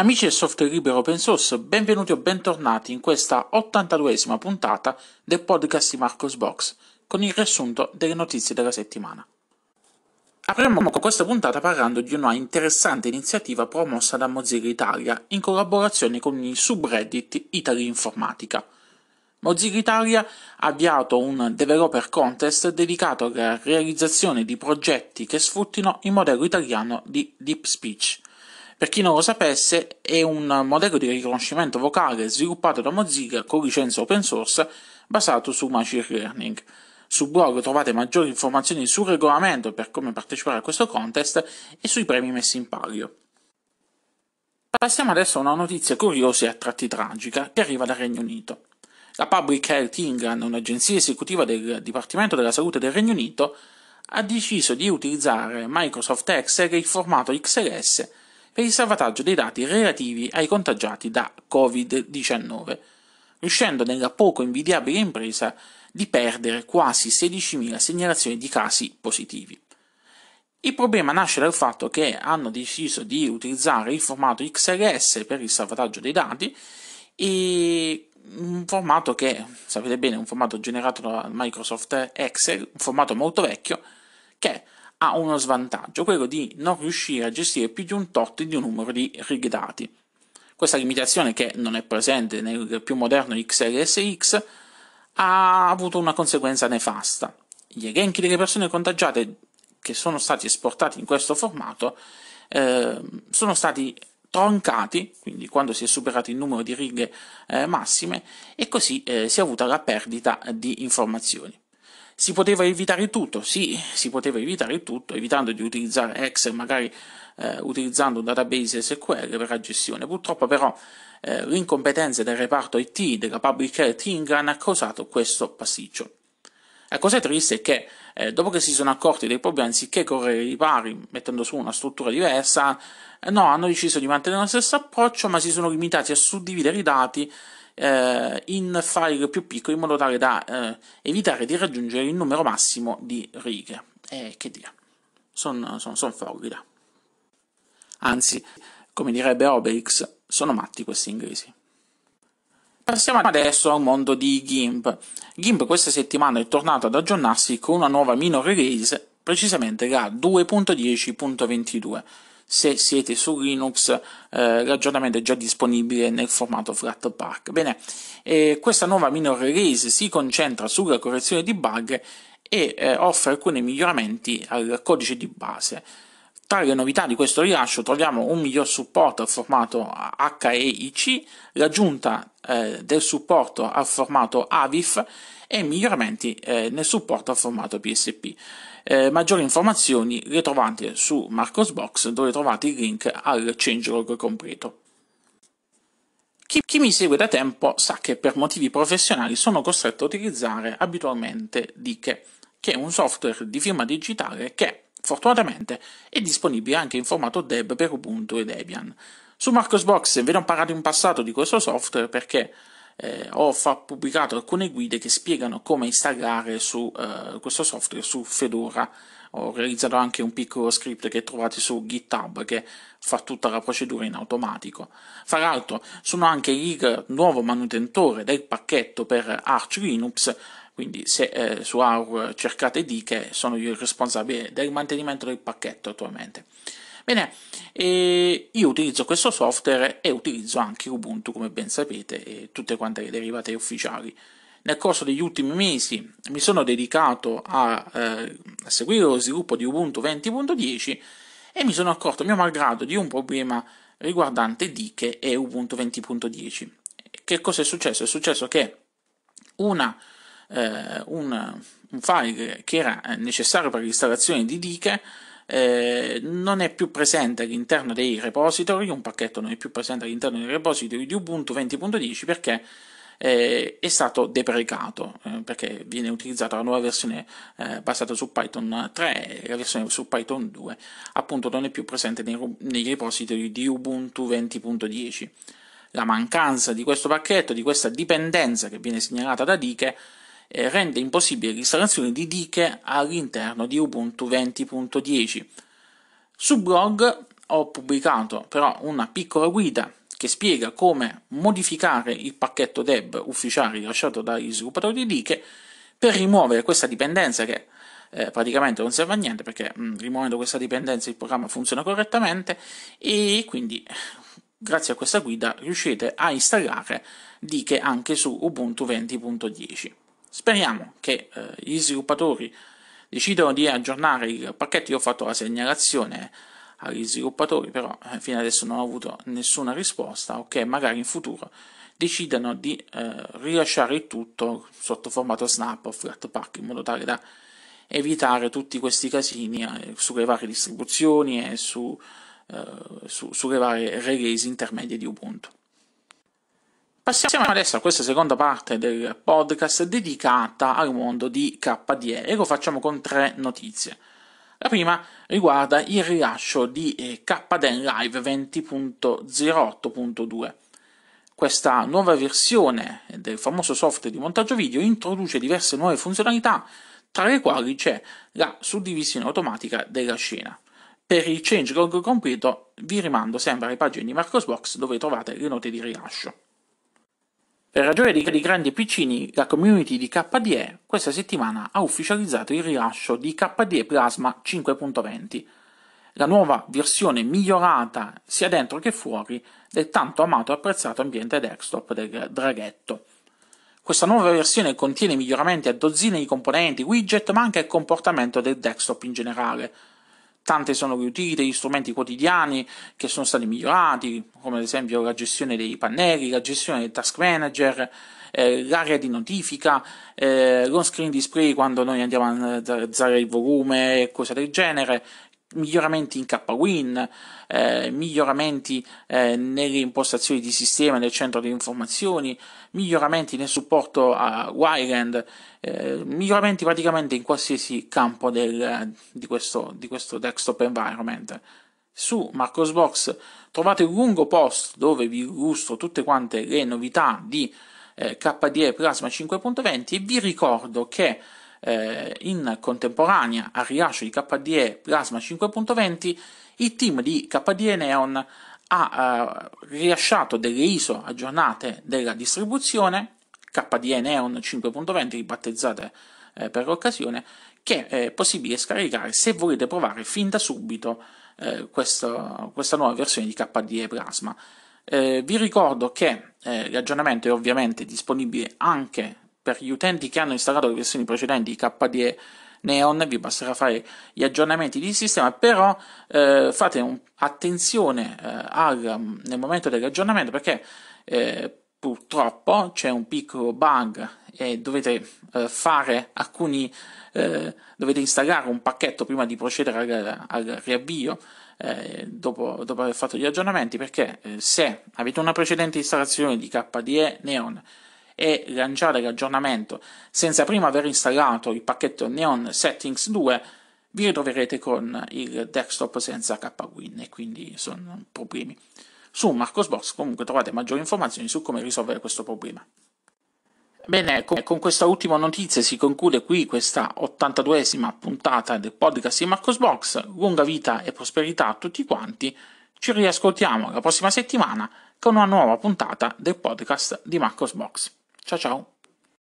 Amici del software libero open source, benvenuti o bentornati in questa 82esima puntata del podcast di Marcos Box, con il riassunto delle notizie della settimana. Apriamo con questa puntata parlando di una interessante iniziativa promossa da Mozilla Italia in collaborazione con il subreddit Italy Informatica. Mozilla Italia ha avviato un developer contest dedicato alla realizzazione di progetti che sfruttino il modello italiano di Deep Speech – per chi non lo sapesse, è un modello di riconoscimento vocale sviluppato da Mozilla con licenza open source basato su Machine Learning. Sul blog trovate maggiori informazioni sul regolamento per come partecipare a questo contest e sui premi messi in palio. Passiamo adesso a una notizia curiosa e a tratti tragica che arriva dal Regno Unito. La Public Health England, un'agenzia esecutiva del Dipartimento della Salute del Regno Unito, ha deciso di utilizzare Microsoft Excel e il formato XLS e il salvataggio dei dati relativi ai contagiati da Covid-19, riuscendo nella poco invidiabile impresa di perdere quasi 16.000 segnalazioni di casi positivi. Il problema nasce dal fatto che hanno deciso di utilizzare il formato XLS per il salvataggio dei dati e un formato che, sapete bene, è un formato generato da Microsoft Excel, un formato molto vecchio, che ha uno svantaggio, quello di non riuscire a gestire più di un tot di un numero di righe dati. Questa limitazione, che non è presente nel più moderno XLSX, ha avuto una conseguenza nefasta. Gli elenchi delle persone contagiate che sono stati esportati in questo formato eh, sono stati troncati, quindi quando si è superato il numero di righe eh, massime, e così eh, si è avuta la perdita di informazioni si poteva evitare tutto, sì, si poteva evitare tutto, evitando di utilizzare Excel, magari eh, utilizzando un database SQL per la gestione. Purtroppo però eh, l'incompetenza del reparto IT, della public health England, ha causato questo pasticcio. La cosa triste è che eh, dopo che si sono accorti dei problemi, anziché correre i pari mettendo su una struttura diversa, eh, no, hanno deciso di mantenere lo stesso approccio, ma si sono limitati a suddividere i dati eh, in file più piccoli in modo tale da eh, evitare di raggiungere il numero massimo di righe. E che dire, sono son, son forbida. Anzi, come direbbe Obelix, sono matti questi inglesi. Passiamo adesso al mondo di GIMP. GIMP questa settimana è tornato ad aggiornarsi con una nuova minor release, precisamente la 2.10.22 se siete su Linux eh, l'aggiornamento è già disponibile nel formato Flatpak. Bene, eh, questa nuova minor release si concentra sulla correzione di bug e eh, offre alcuni miglioramenti al codice di base. Tra le novità di questo rilascio troviamo un miglior supporto al formato HEIC, l'aggiunta eh, del supporto al formato AVIF e miglioramenti eh, nel supporto al formato PSP. Eh, maggiori informazioni le trovate su Marcosbox dove trovate il link al changelog completo. Chi, chi mi segue da tempo sa che per motivi professionali sono costretto a utilizzare abitualmente Dike, che è un software di firma digitale che Fortunatamente è disponibile anche in formato DEB per Ubuntu e Debian. Su Marcosbox ve ne ho parlato in passato di questo software perché eh, ho pubblicato alcune guide che spiegano come installare su, eh, questo software su Fedora. Ho realizzato anche un piccolo script che trovate su GitHub che fa tutta la procedura in automatico. Fra l'altro sono anche il nuovo manutentore del pacchetto per Arch Linux, quindi se eh, su AUR cercate di che sono io il responsabile del mantenimento del pacchetto attualmente. Bene, io utilizzo questo software e utilizzo anche Ubuntu, come ben sapete, e tutte quante le derivate ufficiali. Nel corso degli ultimi mesi mi sono dedicato a, eh, a seguire lo sviluppo di Ubuntu 20.10 e mi sono accorto, mio malgrado, di un problema riguardante Diche e Ubuntu 20.10. Che cosa è successo? È successo che una, eh, un, un, file che era necessario per l'installazione di Diche eh, non è più presente all'interno dei repository, un pacchetto non è più presente all'interno dei repository di Ubuntu 20.10 perché eh, è stato deprecato, eh, perché viene utilizzata la nuova versione eh, basata su Python 3 e la versione su Python 2, appunto non è più presente nei, nei repository di Ubuntu 20.10. La mancanza di questo pacchetto, di questa dipendenza che viene segnalata da Dike, rende impossibile l'installazione di diche all'interno di Ubuntu 20.10. Su blog ho pubblicato però una piccola guida che spiega come modificare il pacchetto deb ufficiale rilasciato dagli sviluppatori di diche per rimuovere questa dipendenza che eh, praticamente non serve a niente perché mh, mm, rimuovendo questa dipendenza il programma funziona correttamente e quindi grazie a questa guida riuscite a installare diche anche su Ubuntu 20.10. Speriamo che eh, gli sviluppatori decidano di aggiornare il pacchetto. Io ho fatto la segnalazione agli sviluppatori, però eh, fino adesso non ho avuto nessuna risposta, o che magari in futuro decidano di eh, rilasciare il tutto sotto formato snap o flat pack in modo tale da evitare tutti questi casini eh, sulle varie distribuzioni e su, eh, su, sulle varie release intermedie di Ubuntu. Passiamo adesso a questa seconda parte del podcast dedicata al mondo di KDE e lo facciamo con tre notizie. La prima riguarda il rilascio di eh, KDE Live 20.08.2. Questa nuova versione del famoso software di montaggio video introduce diverse nuove funzionalità, tra le quali c'è la suddivisione automatica della scena. Per il changelog completo vi rimando sempre alle pagine di Marcosbox dove trovate le note di rilascio. Per ragione di grandi e piccini, la community di KDE questa settimana ha ufficializzato il rilascio di KDE Plasma 5.20, la nuova versione migliorata sia dentro che fuori del tanto amato e apprezzato ambiente desktop del draghetto. Questa nuova versione contiene miglioramenti a dozzine di componenti, widget, ma anche il comportamento del desktop in generale, tante sono riuscite, gli strumenti quotidiani che sono stati migliorati, come ad esempio la gestione dei pannelli, la gestione del task manager, eh, l'area di notifica, eh, l'on screen display quando noi andiamo a analizzare il volume e cose del genere, miglioramenti in KWin, eh, miglioramenti eh, nelle impostazioni di sistema nel centro di informazioni, miglioramenti nel supporto a Wireland, eh, miglioramenti praticamente in qualsiasi campo del, di, questo, di, questo, desktop environment. Su Marcosbox trovate un lungo post dove vi illustro tutte quante le novità di eh, KDE Plasma 5.20 e vi ricordo che eh, in contemporanea al rilascio di KDE Plasma 5.20, il team di KDE Neon ha eh, rilasciato delle ISO aggiornate della distribuzione KDE Neon 5.20 ribattezzate eh, per l'occasione che è possibile scaricare se volete provare fin da subito eh, questo, questa nuova versione di KDE Plasma. Eh, vi ricordo che eh, l'aggiornamento è ovviamente disponibile anche per gli utenti che hanno installato le versioni precedenti di KDE Neon vi basterà fare gli aggiornamenti di sistema però eh, fate un, attenzione eh, al, mm, nel momento dell'aggiornamento perché eh, purtroppo c'è un piccolo bug e dovete eh, fare alcuni eh, dovete installare un pacchetto prima di procedere al, al riavvio eh, dopo, dopo, aver fatto gli aggiornamenti perché se avete una precedente installazione di KDE Neon e lanciare l'aggiornamento senza prima aver installato il pacchetto Neon Settings 2, vi ritroverete con il desktop senza KWin e quindi sono problemi. Su Marcosbox comunque trovate maggiori informazioni su come risolvere questo problema. Bene, ecco, con questa ultima notizia si conclude qui questa 82esima puntata del podcast di Marcosbox. Lunga vita e prosperità a tutti quanti. Ci riascoltiamo la prossima settimana con una nuova puntata del podcast di Marcosbox. Ciao ciao!